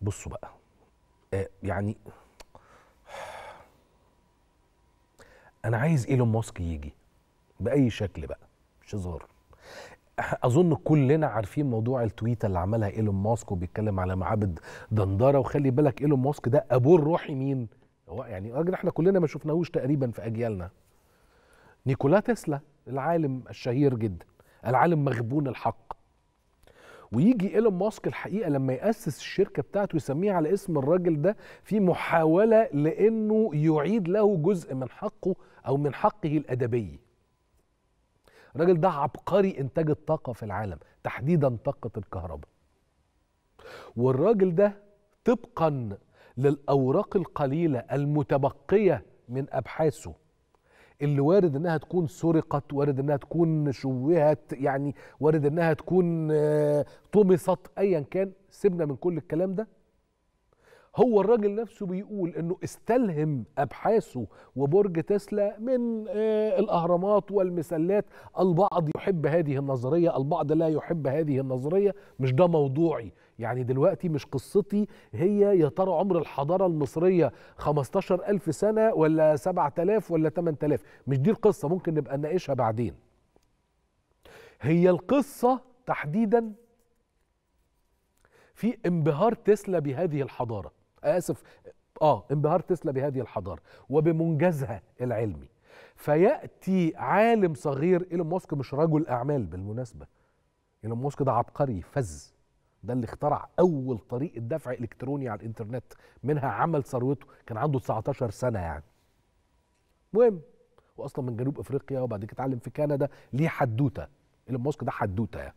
بصوا بقى آه يعني انا عايز ايلون ماسك يجي باي شكل بقى مش هزار اظن كلنا عارفين موضوع التويته اللي عملها ايلون ماسك وبيتكلم على معابد دندره وخلي بالك ايلون ماسك ده ابوه الروحي مين هو يعني راجل احنا كلنا ما شفناهوش تقريبا في اجيالنا نيكولا تسلا العالم الشهير جدا العالم مغبون الحق ويجي ايلون ماسك الحقيقه لما ياسس الشركه بتاعته يسميها على اسم الراجل ده في محاوله لانه يعيد له جزء من حقه او من حقه الادبي الراجل ده عبقري انتاج الطاقه في العالم تحديدا طاقه الكهرباء والراجل ده طبقا للاوراق القليله المتبقيه من ابحاثه اللي وارد انها تكون سرقت وارد انها تكون شوهت يعني وارد انها تكون آه، طمست ايا كان سيبنا من كل الكلام ده هو الراجل نفسه بيقول انه استلهم ابحاثه وبرج تسلا من آه، الاهرامات والمسلات البعض يحب هذه النظريه البعض لا يحب هذه النظريه مش ده موضوعي يعني دلوقتي مش قصتي هي يا ترى عمر الحضاره المصريه 15000 سنه ولا 7000 ولا 8000 مش دي القصه ممكن نبقى نناقشها بعدين هي القصه تحديدا في انبهار تسلا بهذه الحضاره اسف اه انبهار تسلا بهذه الحضاره وبمنجزها العلمي فياتي عالم صغير ايلون ماسك مش رجل اعمال بالمناسبه ايلون ماسك ده عبقري فز ده اللي اخترع اول طريقه دفع الكتروني على الانترنت منها عمل ثروته كان عنده 19 سنه يعني مهم واصلا من جنوب افريقيا وبعد كده اتعلم في كندا ليه حدوته ايلون ماسك ده حدوته يعني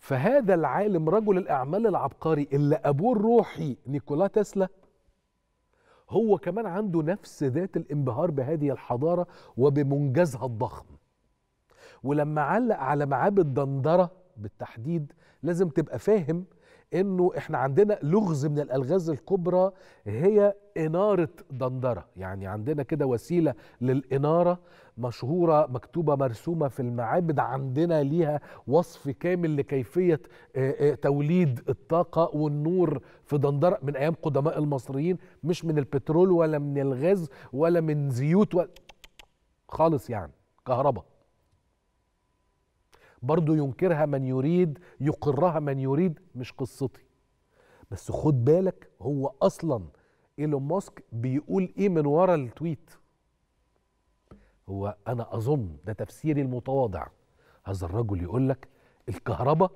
فهذا العالم رجل الأعمال العبقري اللي أبوه الروحي نيكولا تسلا هو كمان عنده نفس ذات الانبهار بهذه الحضارة وبمنجزها الضخم ولما علق على معابد دندرة بالتحديد لازم تبقى فاهم انه احنا عندنا لغز من الالغاز الكبرى هي اناره دندره يعني عندنا كده وسيله للاناره مشهوره مكتوبه مرسومه في المعابد عندنا ليها وصف كامل لكيفيه توليد الطاقه والنور في دندره من ايام قدماء المصريين مش من البترول ولا من الغاز ولا من زيوت ولا خالص يعني كهرباء برضو ينكرها من يريد يقرها من يريد مش قصتي بس خد بالك هو اصلا ايلون ماسك بيقول ايه من ورا التويت هو انا اظن ده تفسيري المتواضع هذا الرجل يقول لك الكهرباء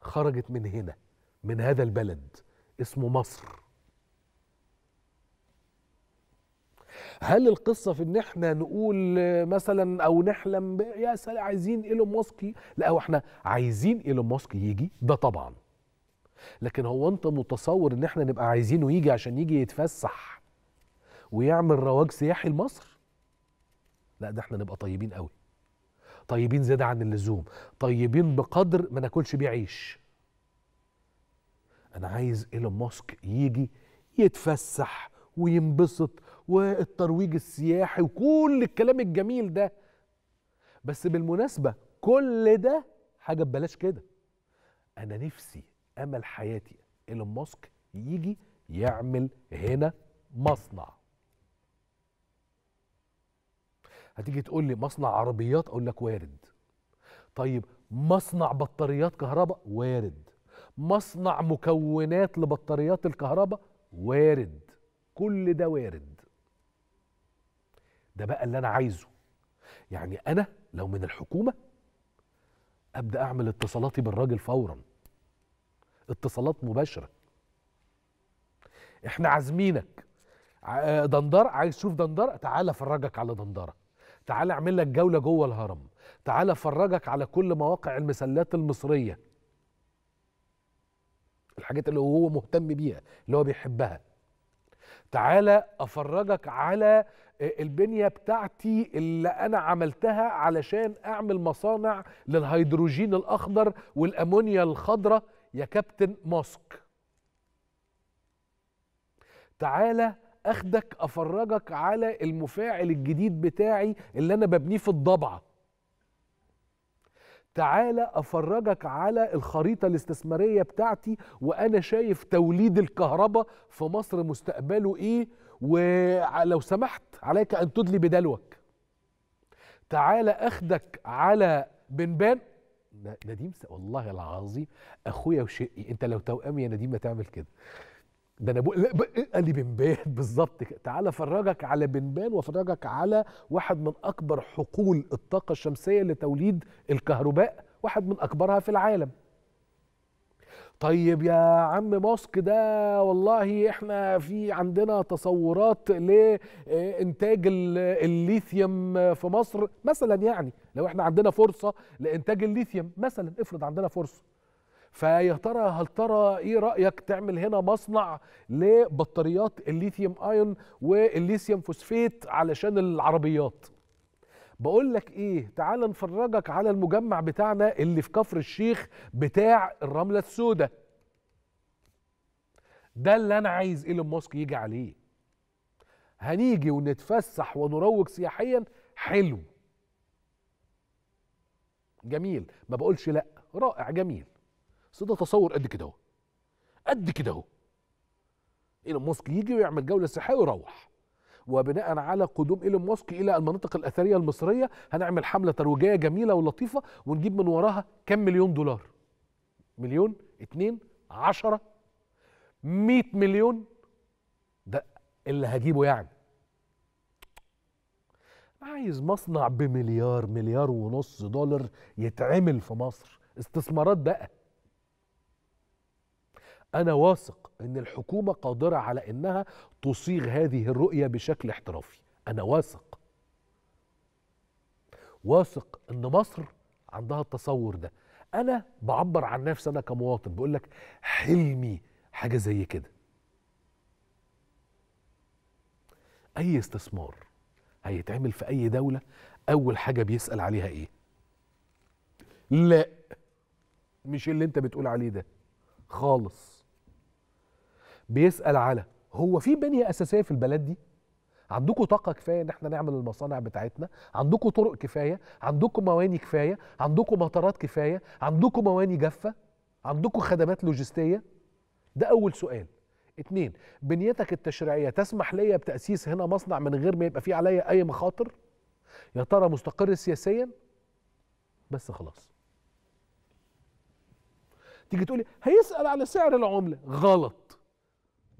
خرجت من هنا من هذا البلد اسمه مصر هل القصه في ان احنا نقول مثلا او نحلم يا سلام عايزين ايلون ماسك لا هو احنا عايزين ايلون ماسك يجي ده طبعا لكن هو انت متصور ان احنا نبقى عايزينه يجي عشان يجي يتفسح ويعمل رواج سياحي لمصر لا ده احنا نبقى طيبين قوي طيبين زياده عن اللزوم طيبين بقدر ما ناكلش بيه عيش انا عايز ايلون ماسك يجي يتفسح وينبسط والترويج السياحي وكل الكلام الجميل ده بس بالمناسبة كل ده حاجة ببلاش كده أنا نفسي أمل حياتي إيلون ماسك يجي يعمل هنا مصنع هتيجي تقول لي مصنع عربيات أقول لك وارد طيب مصنع بطاريات كهرباء وارد مصنع مكونات لبطاريات الكهرباء وارد كل ده وارد ده بقى اللي انا عايزه يعني انا لو من الحكومه ابدا اعمل اتصالاتي بالراجل فورا اتصالات مباشره احنا عازمينك دندار عايز تشوف دندار تعالى افرجك على دندره تعالى اعمل لك جوله جوه الهرم تعالى افرجك على كل مواقع المسلات المصريه الحاجات اللي هو مهتم بيها اللي هو بيحبها تعالى افرجك على آه، البنيه بتاعتي اللي انا عملتها علشان اعمل مصانع للهيدروجين الاخضر والامونيا الخضراء يا كابتن ماسك تعالى اخدك افرجك على المفاعل الجديد بتاعي اللي انا ببنيه في الضبعه تعالى افرجك على الخريطه الاستثماريه بتاعتي وانا شايف توليد الكهرباء في مصر مستقبله ايه ولو سمحت عليك ان تدلي بدلوك تعالى اخدك على بنبان نديم والله العظيم اخويا وشقي انت لو توامي يا نديم ما تعمل كده ده انا بقول قال لي بنبان بالظبط تعالى افرجك على بنبان وافرجك على واحد من اكبر حقول الطاقه الشمسيه لتوليد الكهرباء واحد من اكبرها في العالم طيب يا عم ماسك ده والله احنا في عندنا تصورات لانتاج الليثيوم في مصر مثلا يعني لو احنا عندنا فرصه لانتاج الليثيوم مثلا افرض عندنا فرصه فيا ترى هل ترى ايه رايك تعمل هنا مصنع لبطاريات الليثيوم ايون والليثيوم فوسفيت علشان العربيات بقول لك ايه تعال نفرجك على المجمع بتاعنا اللي في كفر الشيخ بتاع الرمله السوداء ده اللي انا عايز ايلون ماسك يجي عليه هنيجي ونتفسح ونروج سياحيا حلو جميل ما بقولش لا رائع جميل بس ده تصور قد كده اهو قد كده اهو ايلون ماسك يجي ويعمل جوله سياحيه ويروح وبناء على قدوم ايلون ماسك الى المناطق الاثريه المصريه هنعمل حمله ترويجيه جميله ولطيفه ونجيب من وراها كم مليون دولار مليون اتنين عشرة مئة مليون ده اللي هجيبه يعني عايز مصنع بمليار مليار ونص دولار يتعمل في مصر استثمارات بقى انا واثق ان الحكومه قادره على انها تصيغ هذه الرؤيه بشكل احترافي انا واثق واثق ان مصر عندها التصور ده انا بعبر عن نفسي انا كمواطن بقول لك حلمي حاجه زي كده اي استثمار هيتعمل في اي دوله اول حاجه بيسال عليها ايه لا مش اللي انت بتقول عليه ده خالص بيسال على هو في بنيه اساسيه في البلد دي عندكم طاقه كفايه ان احنا نعمل المصانع بتاعتنا عندكم طرق كفايه عندكم مواني كفايه عندكم مطارات كفايه عندكم مواني جافه عندكم خدمات لوجستيه ده اول سؤال اتنين بنيتك التشريعيه تسمح ليا بتاسيس هنا مصنع من غير ما يبقى فيه عليا اي مخاطر يا ترى مستقر سياسيا بس خلاص تيجي تقولي هيسال على سعر العمله غلط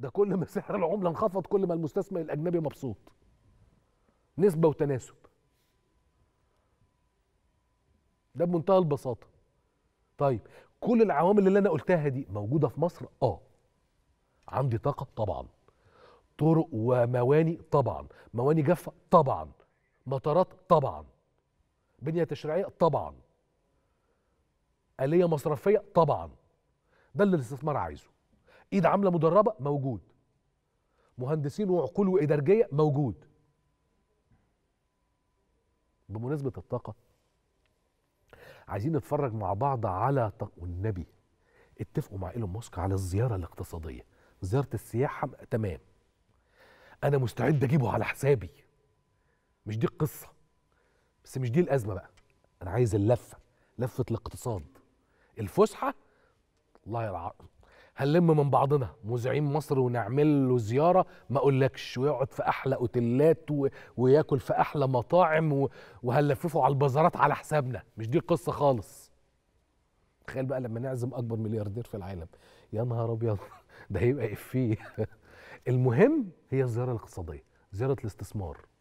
ده كل ما سعر العمله انخفض كل ما المستثمر الاجنبي مبسوط نسبه وتناسب ده بمنتهى البساطه طيب كل العوامل اللي انا قلتها دي موجوده في مصر اه عندي طاقه طبعا طرق ومواني طبعا مواني جافه طبعا مطارات طبعا بنيه تشريعيه طبعا آلية مصرفية طبعا ده اللي الاستثمار عايزه ايد عامله مدربه موجود مهندسين وعقول واداريه موجود بمناسبه الطاقه عايزين نتفرج مع بعض على طاقة والنبي اتفقوا مع ايلون ماسك على الزياره الاقتصاديه زياره السياحه تمام انا مستعد اجيبه على حسابي مش دي القصه بس مش دي الازمه بقى انا عايز اللفه لفه الاقتصاد الفسحه الله يرعاكم هنلم من بعضنا مذيعين مصر ونعمل له زياره ما اقولكش ويقعد في احلى اوتيلات وياكل في احلى مطاعم وهنلففه على البازارات على حسابنا مش دي القصه خالص تخيل بقى لما نعزم اكبر ملياردير في العالم يا نهار ابيض ده هيبقى افيه المهم هي الزياره الاقتصاديه زياره الاستثمار